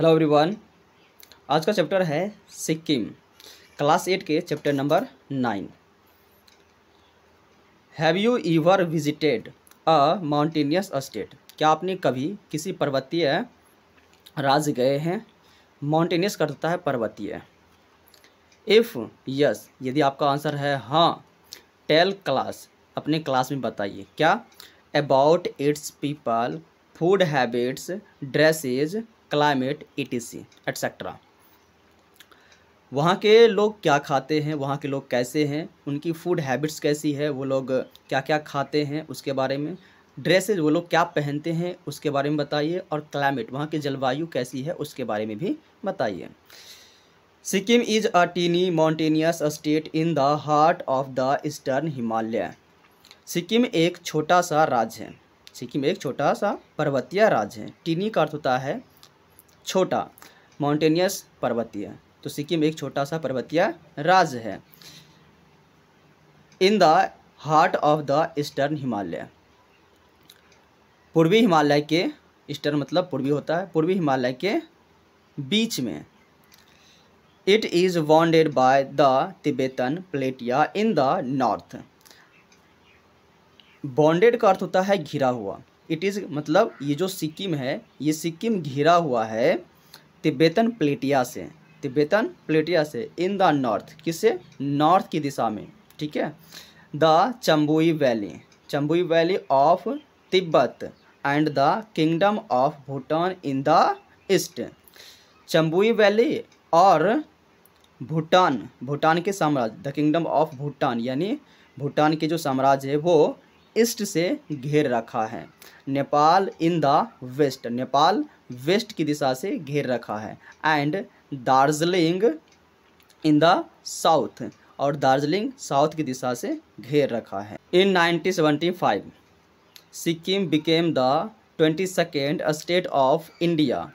hello everyone आज का chapter है सिक्किम क्लास एट के chapter number nine have you ever visited a mountainous state क्या आपने कभी किसी पर्वतीय राज्य गए हैं माउंटेनियस कर देता है पर्वतीय इफ़ यस यदि आपका आंसर है हाँ टेल क्लास अपने क्लास में बताइए क्या about its people food habits dresses climate ETC etcetera वहाँ के लोग क्या खाते हैं वहाँ के लोग कैसे हैं उनकी फूड हैबिट्स कैसी है वो लोग क्या क्या खाते हैं उसके बारे में ड्रेसेज वो लोग क्या पहनते हैं उसके बारे में बताइए और क्लाइमेट वहाँ की जलवायु कैसी है उसके बारे में भी बताइए Sikkim is a tiny mountainous state in the heart of the eastern Himalaya Sikkim एक छोटा सा राज्य है सिक्किम एक छोटा सा पर्वतीय राज्य है टीनी का अर्थ होता है छोटा माउंटेनियस पर्वतीय तो सिक्किम एक छोटा सा पर्वतीय राज्य है in the heart of the eastern Himalaya पूर्वी हिमालय के ईस्टर्न मतलब पूर्वी होता है पूर्वी हिमालय के बीच में it is bounded by the Tibetan plateau in the north bounded का अर्थ होता है घिरा हुआ इट इज़ मतलब ये जो सिक्किम है ये सिक्किम घिरा हुआ है तिब्बतन प्लेटिया से तिब्बतन प्लेटिया से इन द नॉर्थ किसे नॉर्थ की दिशा में ठीक है the Chumbi valley Chumbi valley of Tibet and the kingdom of Bhutan in the east Chumbi valley और भूटान भूटान के साम्राज्य द किंगडम ऑफ भूटान यानी भूटान के जो साम्राज्य है वो ईस्ट से घेर रखा है Nepal in the west Nepal west की दिशा से घेर रखा है and Darjeeling in the south और दार्जिलिंग साउथ की दिशा से घेर रखा है in 1975 Sikkim became the twenty second state of India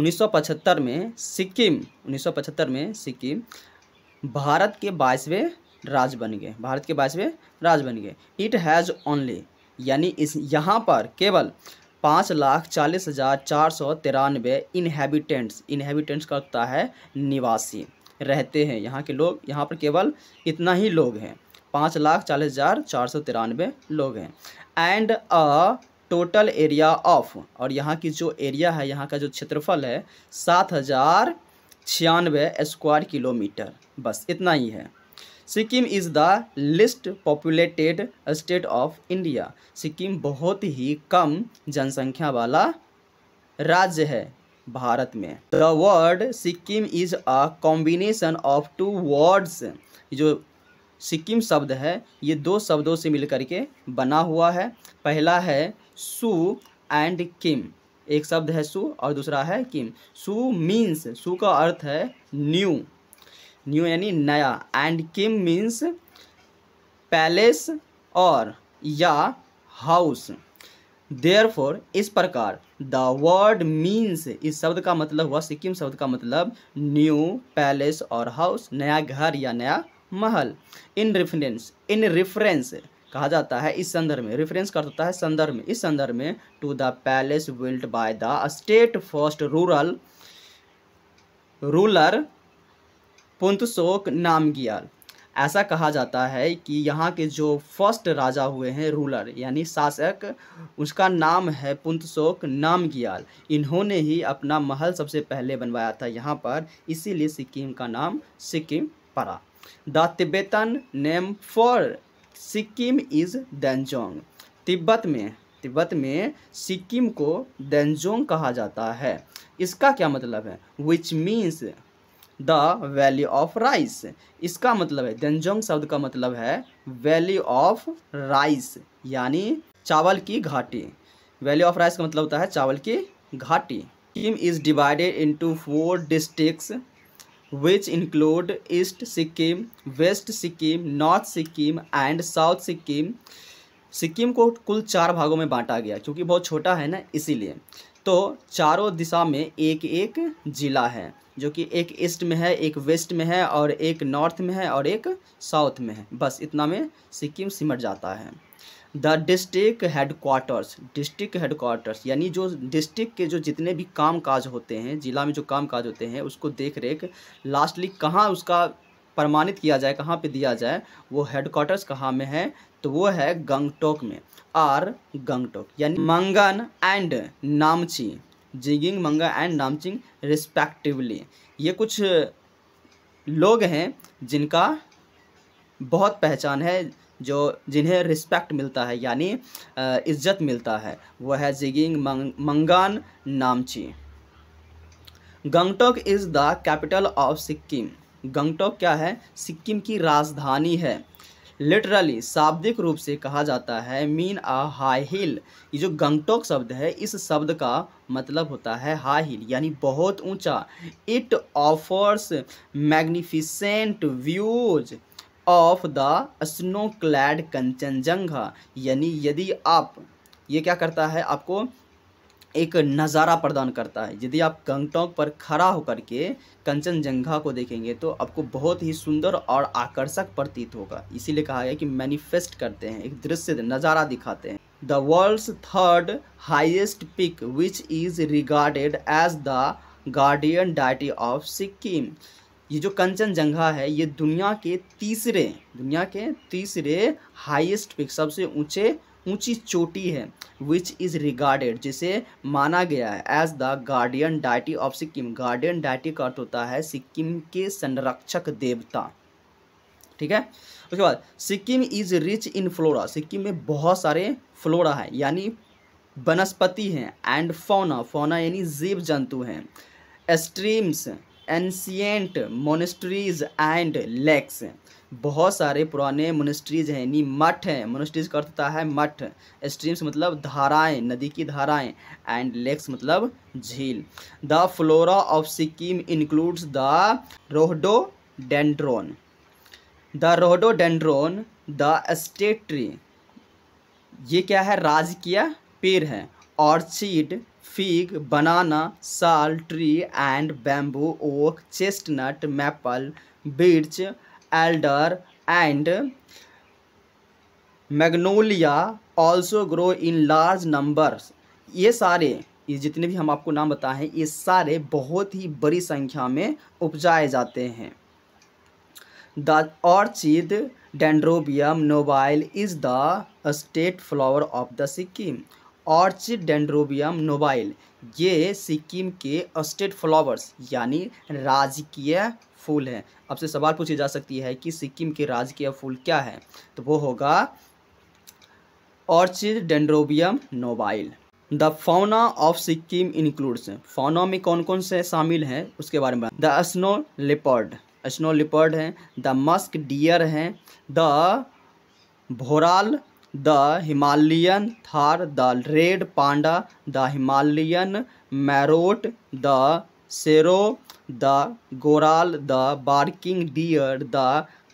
1975 में सिक्किम 1975 में सिक्किम भारत के बाईसवें राज बन गए भारत के बाईसवें राज बन गए इट हैज़ ओनली यानी इस यहाँ पर केवल पाँच लाख चालीस हज़ार चार सौ तिरानवे इनहेबिटेंट्स इनहेबिटेंट्स का होता है निवासी रहते हैं यहाँ के लोग यहाँ पर केवल इतना ही लोग हैं पाँच लाख चालीस हज़ार चार सौ तिरानवे लोग हैं and a total area of और यहाँ की जो एरिया है यहाँ का जो क्षेत्रफल है सात हज़ार छियानवे स्क्वायर किलोमीटर बस इतना ही है Sikkim is the least populated state of India Sikkim बहुत ही कम जनसंख्या वाला राज्य है भारत में the word Sikkim is a combination of two words जो सिक्किम शब्द है ये दो शब्दों से मिलकर के बना हुआ है पहला है सु एंड किम एक शब्द है सु और दूसरा है किम सु मीन्स सु का अर्थ है न्यू न्यू यानी नया एंड किम मीन्स पैलेस और या हाउस देयर फोर इस प्रकार द वर्ड मीन्स इस शब्द का मतलब हुआ सिक्किम शब्द का मतलब न्यू पैलेस और हाउस नया घर या नया महल इन रेफरेंस इन रेफरेंस कहा जाता है इस संदर्भ में रेफरेंस कर देता है संदर्भ में इस संदर्भ में to the palace built by the state first rural ruler Puntsog Namgyal ऐसा कहा जाता है कि यहाँ के जो फर्स्ट राजा हुए हैं रूलर यानी शासक उसका नाम है पुंतसोक नामगियाल इन्होंने ही अपना महल सबसे पहले बनवाया था यहाँ पर इसीलिए सिक्किम का नाम सिक्किम पड़ा the Tibetan name for Sikkim is Denjong तिब्बत में तिब्बत में सिक्किम को देंजोंग कहा जाता है इसका क्या मतलब है which means the valley of rice इसका मतलब है देंजोंग शब्द का मतलब है वैली ऑफ राइस यानी चावल की घाटी वैली ऑफ राइस का मतलब होता है चावल की घाटी Sikkim is divided into four districts which include east Sikkim west Sikkim north Sikkim and south Sikkim Sikkim को कुल चार भागों में बांटा गया क्योंकि बहुत छोटा है ना इसीलिए तो चारों दिशा में एक एक ज़िला है जो कि एक ईस्ट में है एक वेस्ट में है और एक नॉर्थ में है और एक साउथ में है बस इतना में सिक्किम सिमट जाता है the district headquarters district headquarters यानी जो डिस्ट्रिक्ट के जो जितने भी काम काज होते हैं ज़िला में जो काम काज होते हैं उसको देख रेख लास्टली कहाँ उसका प्रमाणित किया जाए कहाँ पे दिया जाए वो हेडक्वाटर्स कहाँ में है तो वो है गंगटोक में आर गंगटोक यानी मंगन एंड नामची जिगिंग मंगा एंड नामचिंग रिस्पेक्टिवली ये कुछ लोग हैं जिनका बहुत पहचान है जो जिन्हें रिस्पेक्ट मिलता है यानी इज्जत मिलता है वह है जिगिंग मंग, Mangan Namchi Gangtok is the capital of Sikkim Gangtok क्या है सिक्किम की राजधानी है लिटरली शाब्दिक रूप से कहा जाता है मीन आ हाई हिल ये जो गंगटोक शब्द है इस शब्द का मतलब होता है हाई हिल यानी बहुत ऊंचा it offers magnificent views of the snow clad Kanchenjunga यानी यदि आप ये क्या करता है आपको एक नज़ारा प्रदान करता है यदि आप गंगटोंक पर खड़ा होकर के कंचनजंघा को देखेंगे तो आपको बहुत ही सुंदर और आकर्षक प्रतीत होगा इसीलिए कहा गया कि मैनिफेस्ट करते हैं एक दृश्य नज़ारा दिखाते हैं the world's third highest peak which is regarded as the guardian deity of Sikkim ये जो कंचनजंघा है ये दुनिया के तीसरे दुनिया के तीसरे हाइएस्ट पिक सबसे ऊँचे ऊंची चोटी है विच इज़ रिगार्डेड जिसे माना गया है as the guardian deity of Sikkim guardian deity का अर्थ होता है सिक्किम के संरक्षक देवता ठीक है उसके बाद Sikkim is rich in flora Sikkim में बहुत सारे फ्लोरा है यानी वनस्पति हैं एंड फोना फोना यानी जीव जंतु हैं streams ancient monasteries and lakes बहुत सारे पुराने मोनिस्ट्रीज हैं यानी मठ हैं मोनिस्ट्रीज का अर्थ होता है मठ स्ट्रीम्स मतलब धाराएं नदी की धाराएं एंड लेक्स मतलब झील the flora of Sikkim includes the rhododendron the rhododendron the state tree ये क्या है राजकीय पेड़ है orchid fig banana sal tree and bamboo oak chestnut maple birch alder and magnolia also grow in large numbers ये सारे ये जितने भी हम आपको नाम बताए हैं ये सारे बहुत ही बड़ी संख्या में उपजाए जाते हैं the orchid dendrobium nobile is the state flower of the Sikkim orchid dendrobium nobile ये सिक्किम के स्टेट फ्लावर्स यानी राजकीय फूल है आपसे सवाल पूछी जा सकती है कि सिक्किम के राजकीय फूल क्या है तो वो होगा orchid dendrobium nobile the fauna of Sikkim includes fauna में कौन कौन से शामिल हैं उसके बारे में the snow leopard snow leopard है द मस्क डियर हैं the bharal the Himalayan tahr the red panda the Himalayan marmot the serow the goral the barking deer the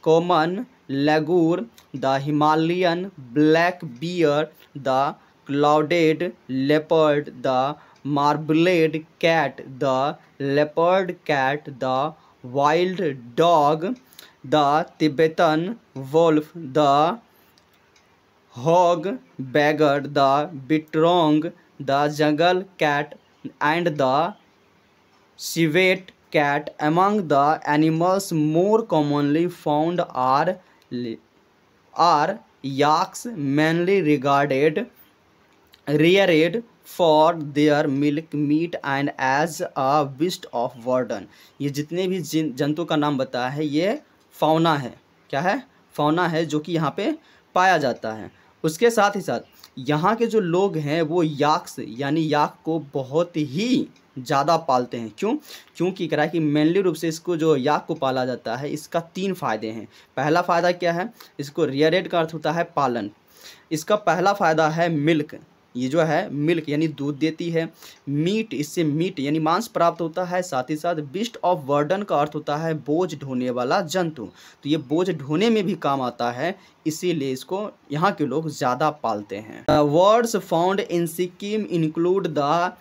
common langur the Himalayan black bear the clouded leopard the marbled cat the leopard cat the wild dog the Tibetan wolf the hog badger the binturong the jungle cat and the civet cat among the animals more commonly found are are yaks mainly regarded reared for their milk meat and as a beast of burden ये जितने भी जंतु का नाम बताया है ये fauna है क्या है फौना है जो कि यहाँ पे पाया जाता है उसके साथ ही साथ यहाँ के जो लोग हैं वो याक्स यानी याक को बहुत ही ज़्यादा पालते हैं क्यों क्योंकि कह रहा है कि मेनली रूप से इसको जो याक को पाला जाता है इसका तीन फायदे हैं पहला फ़ायदा क्या है इसको रियरेट का अर्थ होता है पालन इसका पहला फ़ायदा है मिल्क ये जो है मिल्क यानी दूध देती है मीट इससे मीट यानी मांस प्राप्त होता है साथ ही साथ बिस्ट ऑफ वर्डन का अर्थ होता है बोझ ढोने वाला जंतु तो ये बोझ ढोने में भी काम आता है इसीलिए इसको यहाँ के लोग ज़्यादा पालते हैं birds found in Sikkim include the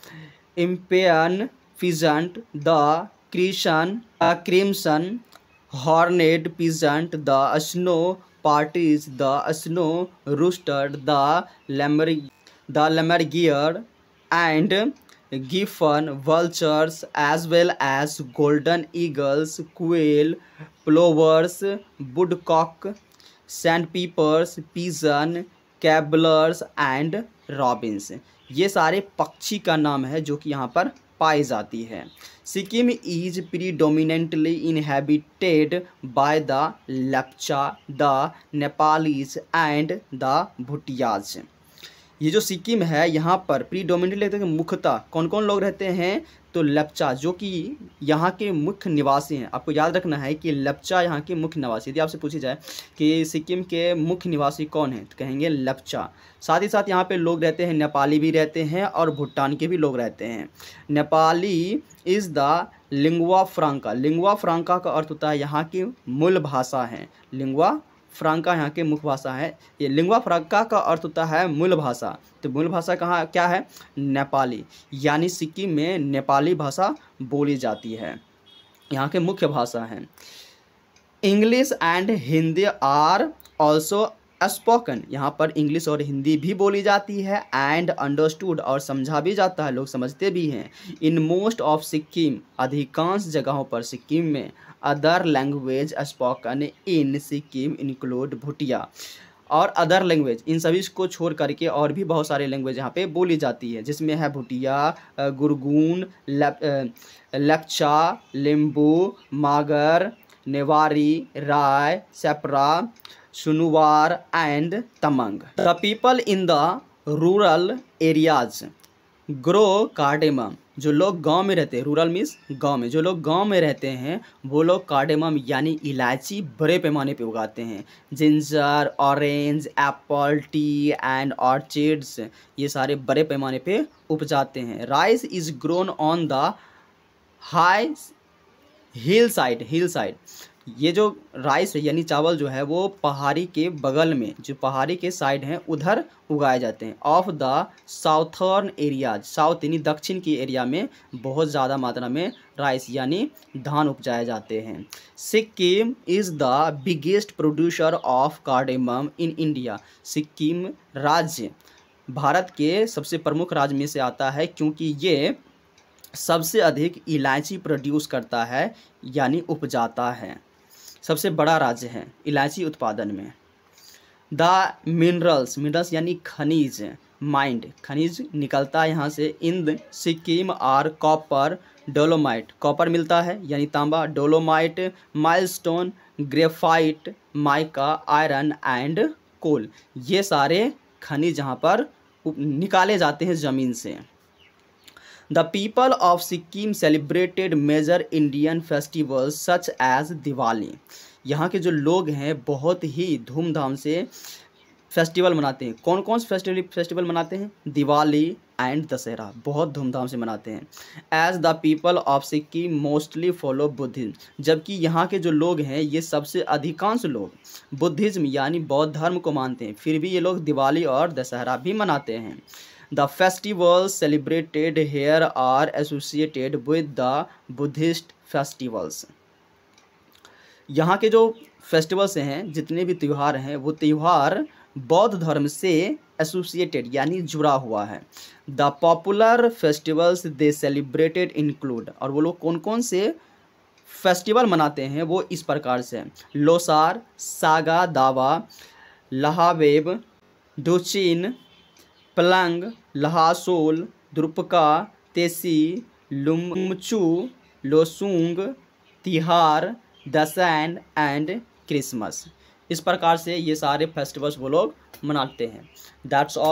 impeyan pheasant the crimson the crimson horned pheasant the snow partridges the snow rooster the lammer the lammergeier and griffon vultures as well as golden eagles quail plovers woodcock sandpipers pigeon babblers and robins ये सारे पक्षी का नाम है जो कि यहाँ पर पाई जाती है Sikkim is predominantly inhabited by the Lepcha the Nepalese and the Bhutias ये जो सिक्किम है यहाँ पर प्रीडोमिनेंटली मुख्यतः कौन कौन लोग रहते हैं तो लपचा जो कि यहाँ के मुख्य निवासी हैं आपको याद रखना है कि लपचा यहाँ के मुख्य निवासी यदि आपसे पूछी जाए कि सिक्किम के मुख्य निवासी कौन हैं तो कहेंगे लपचा साथ ही साथ यहाँ पे लोग रहते हैं नेपाली भी रहते हैं और भूटान के भी लोग रहते हैं Nepali is the lingua franca lingua franca का अर्थ होता है यहाँ की मूल भाषा है लिंगुआ फ्रांका यहाँ के मुख्य भाषा है ये लिंगवा फ्रांका का अर्थ होता है मूल भाषा तो मूल भाषा कहाँ क्या है नेपाली यानी सिक्किम में नेपाली भाषा बोली जाती है यहाँ के मुख्य भाषा हैं English and Hindi are also spoken यहाँ पर इंग्लिश और हिंदी भी बोली जाती है एंड अंडरस्टूड और समझा भी जाता है लोग समझते भी हैं इन मोस्ट ऑफ सिक्किम अधिकांश जगहों पर सिक्किम में other language spoken in Sikkim include Bhutia और अदर लैंग्वेज इन सभी को छोड़ करके और भी बहुत सारे लैंग्वेज यहाँ पे बोली जाती है जिसमें है भुटिया गुरगुन लेप, लिम्बू मागर नेवारी राय सेपरा Sunuwar and Tamang the people in the rural areas grow cardamom जो लोग गांव में रहते हैं रूरल मीन्स गांव में जो लोग गांव में रहते हैं वो लोग कार्डेमम यानी इलायची बड़े पैमाने पे उगाते हैं ginger orange apple tea and orchids ये सारे बड़े पैमाने पे उपजाते हैं rice is grown on the high hillside hillside ये जो राइस यानी चावल जो है वो पहाड़ी के बगल में जो पहाड़ी के साइड हैं उधर उगाए जाते हैं of the southern areas south यानी दक्षिण की एरिया में बहुत ज़्यादा मात्रा में राइस यानी धान उपजाए जाते हैं Sikkim is the biggest producer of cardamom in India Sikkim राज्य भारत के सबसे प्रमुख राज्य में से आता है क्योंकि ये सबसे अधिक इलायची प्रोड्यूस करता है यानी उपजाता है सबसे बड़ा राज्य है इलायची उत्पादन में द मिनरल्स मिनरल्स यानी खनिज माइंड खनिज निकलता है यहाँ से इंद सिक्किम और कॉपर डोलोमाइट कॉपर मिलता है यानी तांबा dolomite milestone graphite mica iron and coal ये सारे खनिज यहाँ पर निकाले जाते हैं ज़मीन से the people of Sikkim celebrated major Indian festival such as Diwali यहाँ के जो लोग हैं बहुत ही धूमधाम से फेस्टिवल मनाते हैं कौन कौन से फेस्टिवल फेस्टिवल मनाते हैं दिवाली एंड दशहरा बहुत धूमधाम से मनाते हैं as the people of Sikkim mostly follow Buddhism जबकि यहाँ के जो लोग हैं ये सबसे अधिकांश लोग बुद्धिज्म यानी बौद्ध धर्म को मानते हैं फिर भी ये लोग दिवाली और दशहरा भी मनाते हैं the festival celebrated here are associated with the Buddhist festivals यहाँ के जो फेस्टिवल्स हैं जितने भी त्यौहार हैं वो त्यौहार बौद्ध धर्म से एसोसिएटेड यानी जुड़ा हुआ है the popular festivals they celebrated include और वो लोग कौन कौन से फेस्टिवल मनाते हैं वो इस प्रकार से लोसार सागा दावा लहावेब डोचिन पलंग लहासोल द्रुपका तेसी लुमचू लोसुंग तिहार दसैन एंड क्रिसमस इस प्रकार से ये सारे फेस्टिवल्स वो लोग मनाते हैं दैट्स ऑल